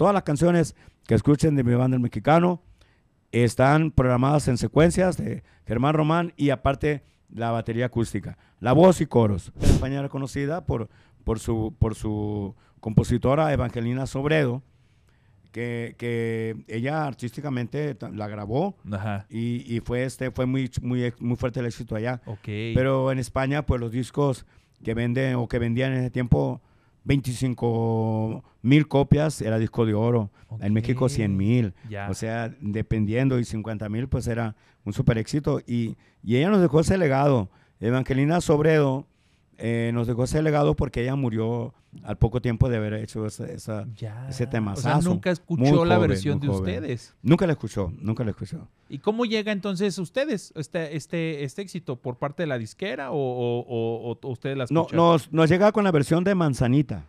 Todas las canciones que escuchen de mi banda El Mexicano están programadas en secuencias de Germán Román y aparte la batería acústica, la voz y coros. España reconocida por, por, su, por su compositora Evangelina Sobredo, que, ella artísticamente la grabó Y, fue, este, fue muy, muy, muy fuerte el éxito allá. Pero en España, pues los discos que venden o que vendían en ese tiempo 25 mil copias era disco de oro, en México 100 mil, o sea, dependiendo, y 50 mil pues era un super éxito. Y, y ella nos dejó ese legado. Evangelina Sobredo eh, nos dejó ese legado porque ella murió al poco tiempo de haber hecho ese tema. O nunca escuchó la versión de ustedes. Nunca la escuchó, nunca la escuchó. ¿Y cómo llega entonces ustedes este, este, este éxito? ¿Por parte de la disquera o, ustedes la escucharon? No, nos, llega con la versión de Manzanita.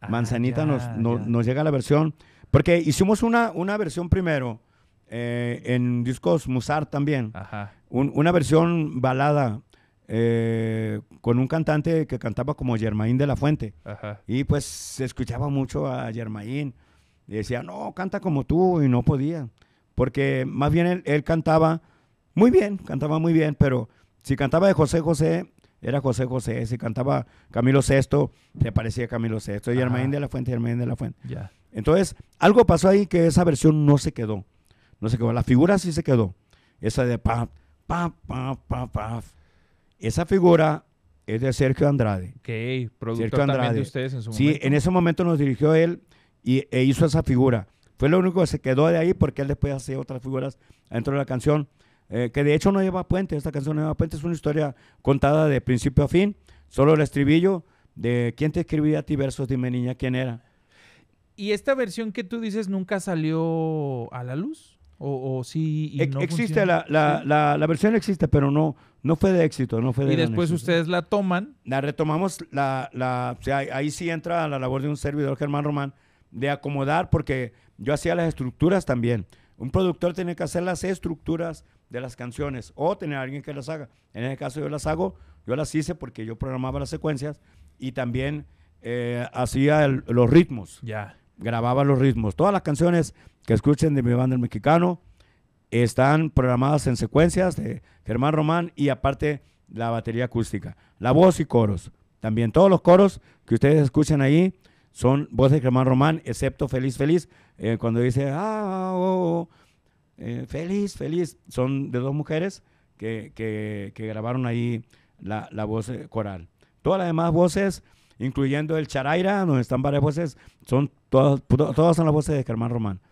Ah, Manzanita nos, llega la versión, porque hicimos una, una versión primero. Eh, en discos Musar también. una versión balada eh, con un cantante que cantaba como Germain de la Fuente. Y pues se escuchaba mucho a Germain. Y decía, no, canta como tú, y no podía. Porque más bien él, cantaba muy bien, cantaba muy bien, pero si cantaba de José José, era José José. Si cantaba Camilo VI, le parecía Camilo VI. Y Germain de la Fuente, Germain de la Fuente. Entonces, algo pasó ahí que esa versión no se quedó. No se quedó. La figura sí se quedó. Esa de pa, pa, pa, pa, pa esa figura es de Sergio Andrade. Ok, productor Sergio Andrade. ustedes en su momento. Sí, en ese momento nos dirigió él y, e hizo esa figura. Fue lo único que se quedó de ahí porque él después hacía otras figuras dentro de la canción, eh, que de hecho no lleva puente, esta canción no lleva puente, es una historia contada de principio a fin, solo el estribillo de quién te escribía a ti versos, dime niña, quién era. ¿Y esta versión que tú dices nunca salió a la luz? O, sí existe la, versión existe, pero no, no fue de éxito, no fue Y después ustedes la toman. La retomamos, la, ahí sí entra la labor de un servidor, Germán Román, de acomodar, porque yo hacía las estructuras también. Un productor tiene que hacer las estructuras de las canciones o tener a alguien que las haga. En ese caso yo las hago, yo las hice porque yo programaba las secuencias y también eh, hacía los ritmos. Ya grababa los ritmos. Todas las canciones que escuchen de mi banda mexicano están programadas en secuencias de Germán Román y aparte la batería acústica, la voz y coros. También todos los coros que ustedes escuchan ahí son voces de Germán Román, excepto Feliz Feliz, eh, cuando dice, ah, oh, oh, oh". Eh, feliz, feliz, son de dos mujeres que, grabaron ahí la, la voz eh, coral. Todas las demás voces incluyendo el Charaira, están varias Voces, son todas, todas son las voces de Germán Román.